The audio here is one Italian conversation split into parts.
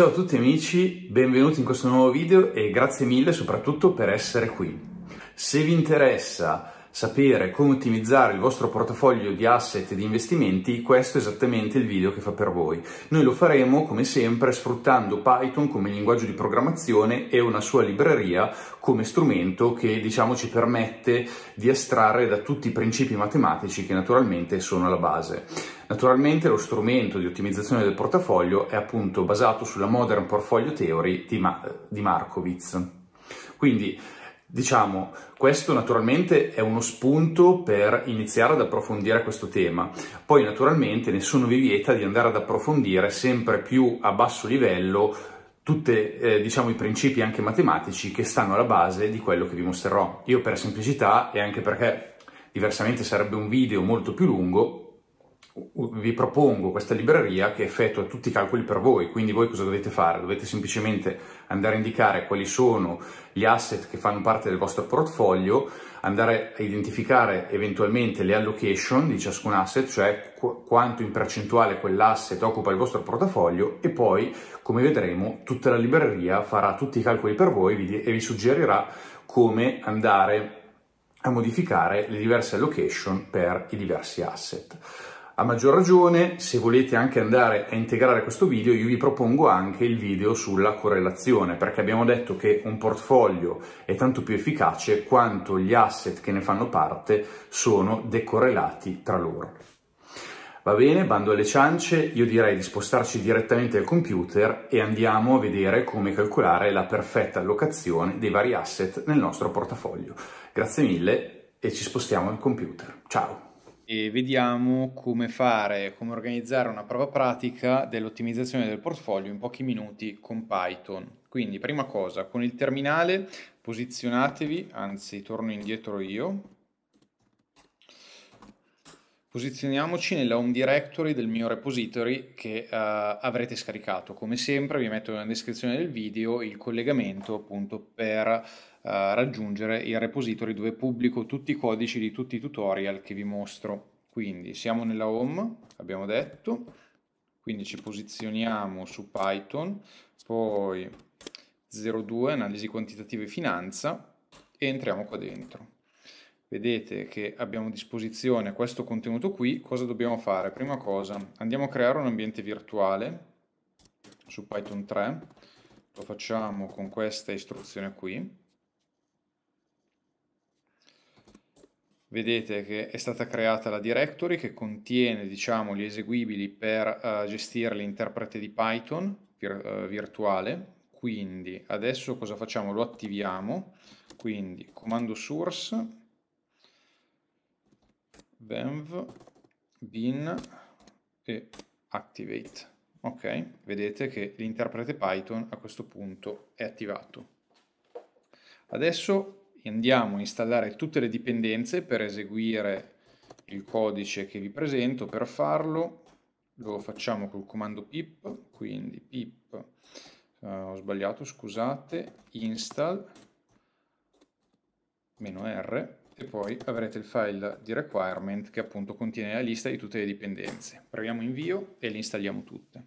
Ciao a tutti amici, benvenuti in questo nuovo video e grazie mille soprattutto per essere qui. Se vi interessa sapere come ottimizzare il vostro portafoglio di asset e di investimenti, questo è esattamente il video che fa per voi. Noi lo faremo, come sempre, sfruttando Python come linguaggio di programmazione e una sua libreria come strumento che, diciamo, ci permette di estrarre da tutti i principi matematici che naturalmente sono alla base. Naturalmente lo strumento di ottimizzazione del portafoglio è appunto basato sulla Modern Portfolio Theory di, Ma- di Markowitz. Quindi, Diciamo, questo naturalmente è uno spunto per iniziare ad approfondire questo tema. Poi naturalmente nessuno vi vieta di andare ad approfondire sempre più a basso livello tutti eh, diciamo, i principi anche matematici che stanno alla base di quello che vi mostrerò. Io per semplicità e anche perché diversamente sarebbe un video molto più lungo, vi propongo questa libreria che effettua tutti i calcoli per voi, quindi voi cosa dovete fare? Dovete semplicemente andare a indicare quali sono gli asset che fanno parte del vostro portfolio, andare a identificare eventualmente le allocation di ciascun asset, cioè qu- quanto in percentuale quell'asset occupa il vostro portafoglio e poi, come vedremo, tutta la libreria farà tutti i calcoli per voi e vi suggerirà come andare a modificare le diverse allocation per i diversi asset. A maggior ragione, se volete anche andare a integrare questo video, io vi propongo anche il video sulla correlazione, perché abbiamo detto che un portfolio è tanto più efficace quanto gli asset che ne fanno parte sono decorrelati tra loro. Va bene, bando alle ciance, io direi di spostarci direttamente al computer e andiamo a vedere come calcolare la perfetta allocazione dei vari asset nel nostro portafoglio. Grazie mille e ci spostiamo al computer. Ciao! e vediamo come fare, come organizzare una prova pratica dell'ottimizzazione del portfolio in pochi minuti con Python. Quindi prima cosa, con il terminale posizionatevi, anzi torno indietro io, Posizioniamoci nella home directory del mio repository che uh, avrete scaricato. Come sempre vi metto nella descrizione del video il collegamento appunto per eh, raggiungere il repository dove pubblico tutti i codici di tutti i tutorial che vi mostro. Quindi siamo nella home, abbiamo detto, quindi ci posizioniamo su Python, poi 02 analisi quantitativa e finanza e entriamo qua dentro. Vedete che abbiamo a disposizione questo contenuto qui, cosa dobbiamo fare? Prima cosa, andiamo a creare un ambiente virtuale su Python 3, lo facciamo con questa istruzione qui, vedete che è stata creata la directory che contiene diciamo, gli eseguibili per uh, gestire l'interprete di Python vir uh, virtuale. Quindi adesso cosa facciamo? Lo attiviamo, quindi comando source, venv, bin e activate. Ok, vedete che l'interprete Python a questo punto è attivato. Adesso andiamo a installare tutte le dipendenze per eseguire il codice che vi presento. Per farlo lo facciamo col comando pip, quindi pip, eh, ho sbagliato, scusate, install -r e poi avrete il file di requirement che appunto contiene la lista di tutte le dipendenze. Proviamo invio e le installiamo tutte.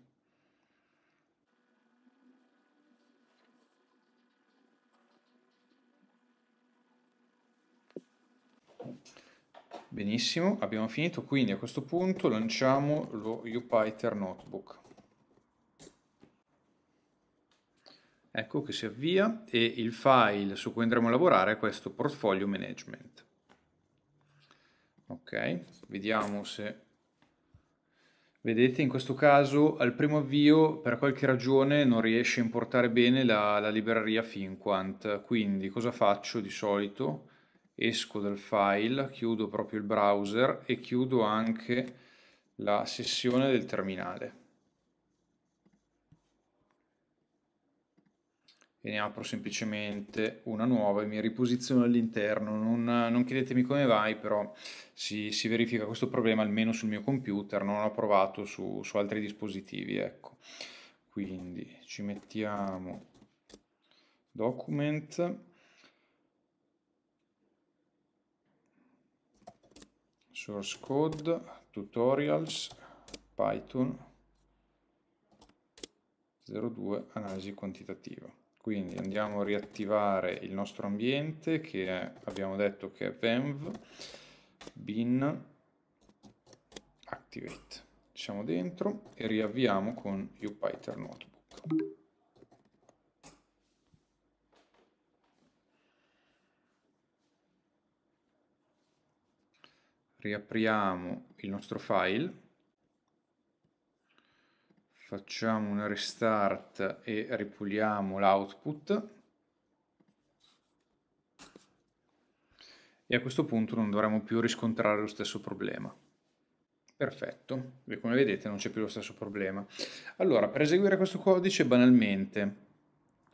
Benissimo, abbiamo finito, quindi a questo punto lanciamo lo UPyter Notebook. Ecco che si avvia e il file su cui andremo a lavorare è questo portfolio management. Ok, vediamo se... Vedete in questo caso al primo avvio per qualche ragione non riesce a importare bene la, la libreria FinQuant, quindi cosa faccio di solito? esco dal file, chiudo proprio il browser e chiudo anche la sessione del terminale. E ne apro semplicemente una nuova e mi riposiziono all'interno. Non, non, chiedetemi come vai, però si, si, verifica questo problema almeno sul mio computer, non l'ho provato su, su, altri dispositivi. Ecco. Quindi ci mettiamo document source code, tutorials, Python 02 analisi quantitativa. Quindi andiamo a riattivare il nostro ambiente che è, abbiamo detto che è venv bin activate. Siamo dentro e riavviamo con UPython Notebook. riapriamo il nostro file, facciamo un restart e ripuliamo l'output e a questo punto non dovremo più riscontrare lo stesso problema. Perfetto, e come vedete non c'è più lo stesso problema. Allora, per eseguire questo codice banalmente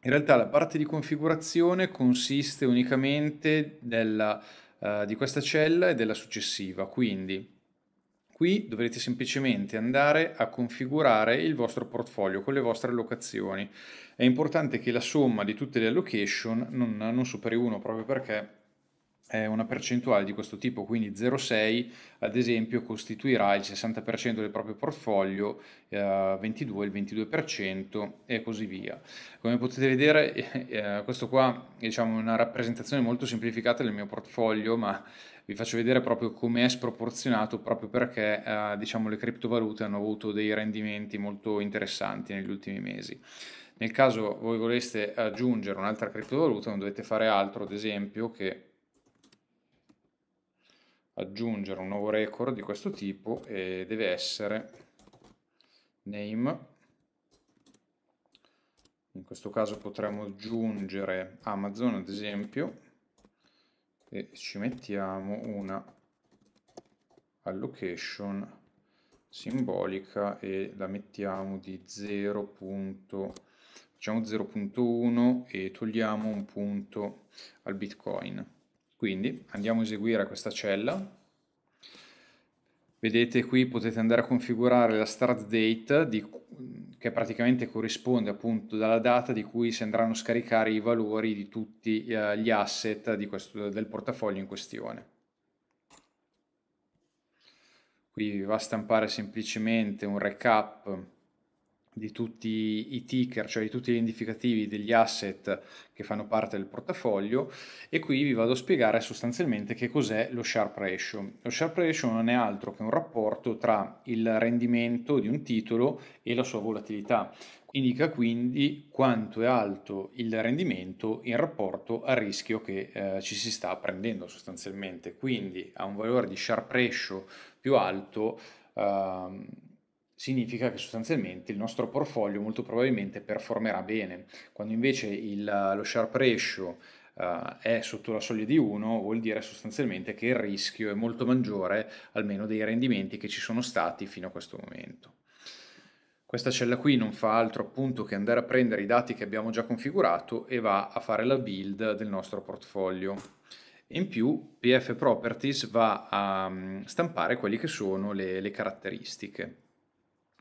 in realtà la parte di configurazione consiste unicamente nella eh, di questa cella e della successiva. Quindi qui dovrete semplicemente andare a configurare il vostro portfolio con le vostre allocazioni. È importante che la somma di tutte le allocation non, non superi 1 proprio perché una percentuale di questo tipo, quindi 0,6 ad esempio costituirà il 60% del proprio portfolio, eh, 22 il 22% e così via. Come potete vedere eh, questo qua diciamo, è diciamo, una rappresentazione molto semplificata del mio portfolio, ma vi faccio vedere proprio come è sproporzionato proprio perché eh, diciamo, le criptovalute hanno avuto dei rendimenti molto interessanti negli ultimi mesi. Nel caso voi voleste aggiungere un'altra criptovaluta non dovete fare altro ad esempio che aggiungere un nuovo record di questo tipo e deve essere name in questo caso potremmo aggiungere Amazon ad esempio e ci mettiamo una allocation simbolica e la mettiamo di 0. diciamo 0.1 e togliamo un punto al bitcoin quindi andiamo a eseguire questa cella. Vedete qui potete andare a configurare la start date di, che praticamente corrisponde appunto alla data di cui si andranno a scaricare i valori di tutti eh, gli asset questo, del portafoglio in questione. Qui va a stampare semplicemente un recap di tutti i ticker, cioè di tutti gli identificativi degli asset che fanno parte del portafoglio e qui vi vado a spiegare sostanzialmente che cos'è lo sharp ratio. Lo sharp ratio non è altro che un rapporto tra il rendimento di un titolo e la sua volatilità. Indica quindi quanto è alto il rendimento in rapporto al rischio che eh, ci si sta prendendo sostanzialmente. Quindi a un valore di sharp ratio più alto eh, significa che sostanzialmente il nostro portfolio molto probabilmente performerà bene. Quando invece il, lo sharp ratio uh, è sotto la soglia di 1, vuol dire sostanzialmente che il rischio è molto maggiore, almeno dei rendimenti che ci sono stati fino a questo momento. Questa cella qui non fa altro appunto che andare a prendere i dati che abbiamo già configurato e va a fare la build del nostro portfolio. In più PF Properties va a mm, stampare quelle che sono le, le caratteristiche.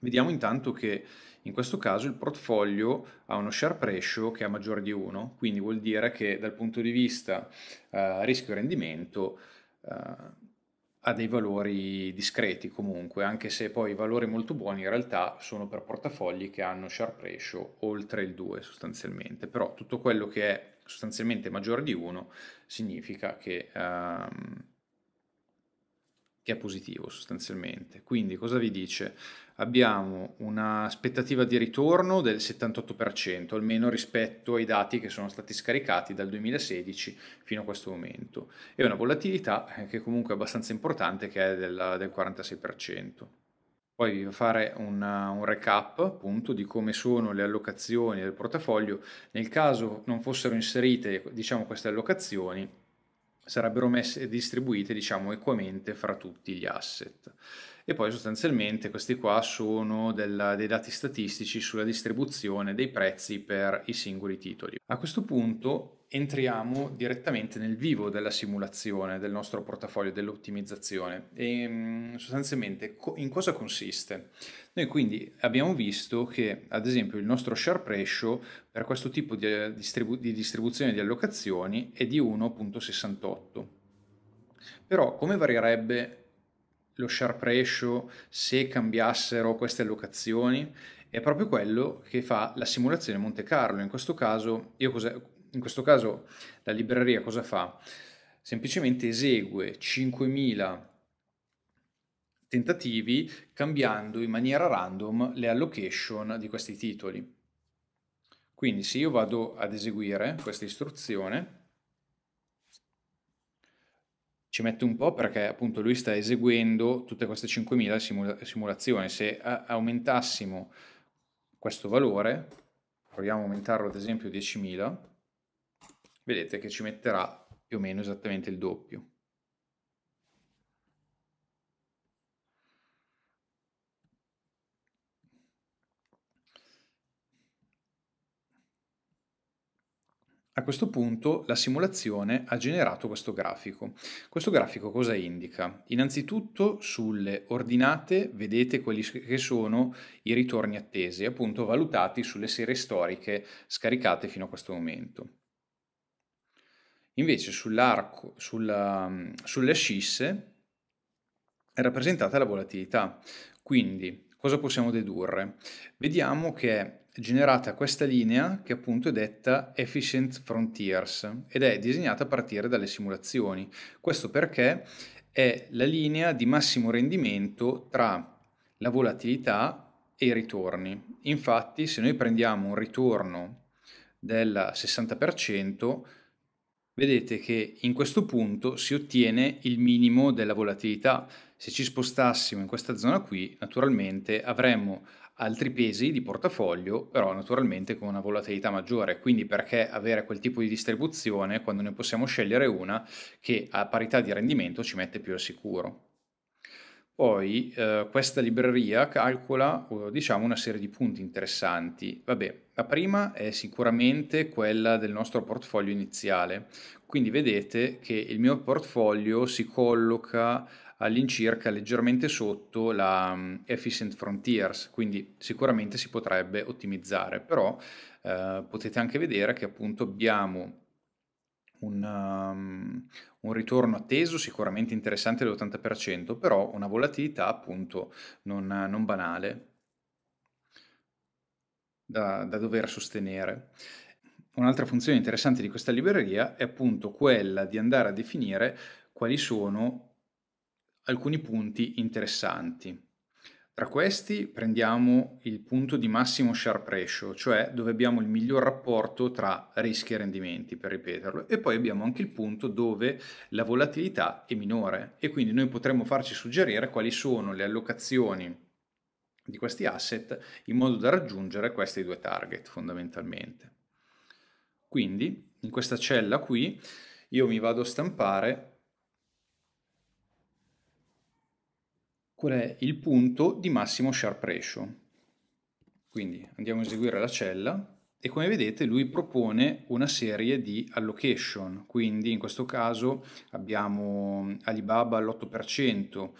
Vediamo intanto che in questo caso il portfolio ha uno sharp ratio che è maggiore di 1, quindi vuol dire che dal punto di vista eh, rischio-rendimento eh, ha dei valori discreti comunque, anche se poi i valori molto buoni in realtà sono per portafogli che hanno sharp ratio oltre il 2 sostanzialmente, però tutto quello che è sostanzialmente maggiore di 1 significa che... Ehm, che è positivo sostanzialmente. Quindi cosa vi dice? Abbiamo un'aspettativa di ritorno del 78%, almeno rispetto ai dati che sono stati scaricati dal 2016 fino a questo momento, e una volatilità eh, che comunque è abbastanza importante, che è del, del 46%. Poi vi fare una, un recap appunto di come sono le allocazioni del portafoglio nel caso non fossero inserite diciamo queste allocazioni sarebbero messe, distribuite diciamo equamente fra tutti gli asset. E poi sostanzialmente questi qua sono del, dei dati statistici sulla distribuzione dei prezzi per i singoli titoli. A questo punto entriamo direttamente nel vivo della simulazione del nostro portafoglio dell'ottimizzazione e mm, sostanzialmente in cosa consiste? Noi quindi abbiamo visto che ad esempio il nostro sharp ratio per questo tipo di, eh, distribu- di distribuzione di allocazioni è di 1.68 però come varierebbe lo sharp ratio se cambiassero queste allocazioni è proprio quello che fa la simulazione Monte Carlo. In questo caso, in questo caso la libreria cosa fa? Semplicemente esegue 5000 tentativi cambiando in maniera random le allocation di questi titoli. Quindi se io vado ad eseguire questa istruzione, ci mette un po' perché appunto lui sta eseguendo tutte queste 5.000 simula- simulazioni. Se a- eh, aumentassimo questo valore, proviamo a aumentarlo ad esempio 10.000, vedete che ci metterà più o meno esattamente il doppio. A questo punto la simulazione ha generato questo grafico. Questo grafico cosa indica? Innanzitutto sulle ordinate vedete quelli che sono i ritorni attesi, appunto valutati sulle serie storiche scaricate fino a questo momento. Invece sull'arco, sulla, sulle ascisse è rappresentata la volatilità. Quindi cosa possiamo dedurre? Vediamo che generata questa linea che appunto è detta Efficient Frontiers ed è disegnata a partire dalle simulazioni. Questo perché è la linea di massimo rendimento tra la volatilità e i ritorni. Infatti se noi prendiamo un ritorno del 60%, vedete che in questo punto si ottiene il minimo della volatilità. Se ci spostassimo in questa zona qui, naturalmente avremmo altri pesi di portafoglio, però naturalmente con una volatilità maggiore, quindi perché avere quel tipo di distribuzione quando ne possiamo scegliere una che a parità di rendimento ci mette più al sicuro. Poi eh, questa libreria calcola diciamo, una serie di punti interessanti. Vabbè, la prima è sicuramente quella del nostro portafoglio iniziale, quindi vedete che il mio portafoglio si colloca all'incirca leggermente sotto la um, Efficient Frontiers, quindi sicuramente si potrebbe ottimizzare, però eh, potete anche vedere che appunto abbiamo un, um, un, ritorno atteso sicuramente interessante dell'80%, però una volatilità appunto non, non banale da, da dover sostenere. Un'altra funzione interessante di questa libreria è appunto quella di andare a definire quali sono alcuni punti interessanti. Tra questi prendiamo il punto di massimo sharp ratio, cioè dove abbiamo il miglior rapporto tra rischi e rendimenti, per ripeterlo, e poi abbiamo anche il punto dove la volatilità è minore e quindi noi potremmo farci suggerire quali sono le allocazioni di questi asset in modo da raggiungere questi due target fondamentalmente. Quindi in questa cella qui io mi vado a stampare qual è il punto di massimo sharp ratio. Quindi andiamo a eseguire la cella e come vedete lui propone una serie di allocation, quindi in questo caso abbiamo Alibaba all'8%, uh,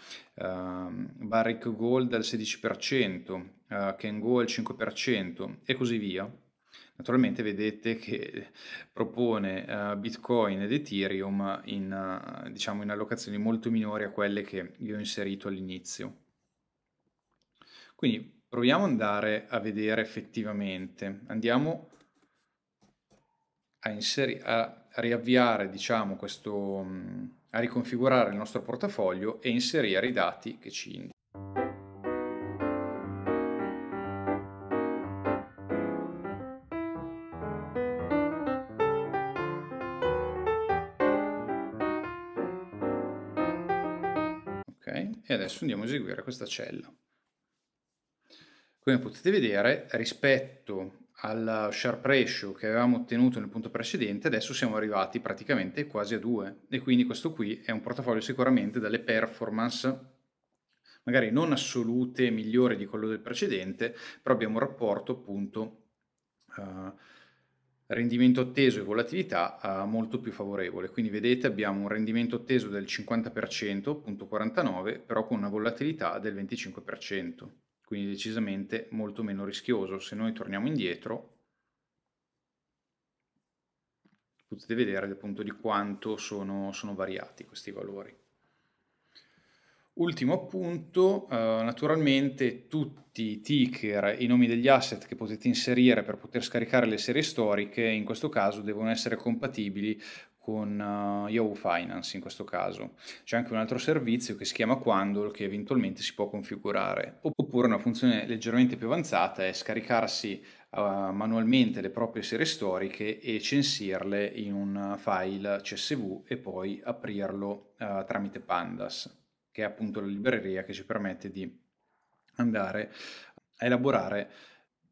Barrick Gold al 16%, uh, Kengo al 5% e così via. Naturalmente vedete che propone uh, Bitcoin ed Ethereum in, uh, diciamo in allocazioni molto minori a quelle che vi ho inserito all'inizio. Quindi proviamo ad andare a vedere effettivamente. Andiamo a, inseri- a riavviare diciamo, questo, mm, a riconfigurare il nostro portafoglio e inserire i dati che ci indica. e adesso andiamo a eseguire questa cella. Come potete vedere, rispetto al sharp ratio che avevamo ottenuto nel punto precedente, adesso siamo arrivati praticamente quasi a 2 e quindi questo qui è un portafoglio sicuramente dalle performance magari non assolute migliori di quello del precedente, però abbiamo un rapporto appunto uh, rendimento atteso e volatilità eh, molto più favorevole. Quindi vedete abbiamo un rendimento atteso del 50%, 0.49, però con una volatilità del 25%, quindi decisamente molto meno rischioso. Se noi torniamo indietro potete vedere appunto di quanto sono, sono variati questi valori. Ultimo appunto, eh, naturalmente tutti i ticker, i nomi degli asset che potete inserire per poter scaricare le serie storiche, in questo caso devono essere compatibili con uh, Yahoo Finance in questo caso. C'è anche un altro servizio che si chiama Quandle che eventualmente si può configurare. Oppure una funzione leggermente più avanzata è scaricarsi uh, manualmente le proprie serie storiche e censirle in un file CSV e poi aprirlo uh, tramite Pandas che è appunto la libreria che ci permette di andare a elaborare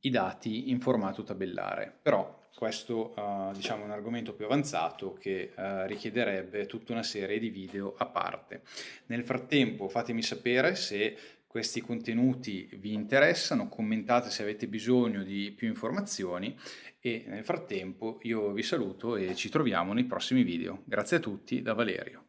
i dati in formato tabellare. Però questo uh, diciamo, è un argomento più avanzato che uh, richiederebbe tutta una serie di video a parte. Nel frattempo fatemi sapere se questi contenuti vi interessano, commentate se avete bisogno di più informazioni e nel frattempo io vi saluto e ci troviamo nei prossimi video. Grazie a tutti da Valerio.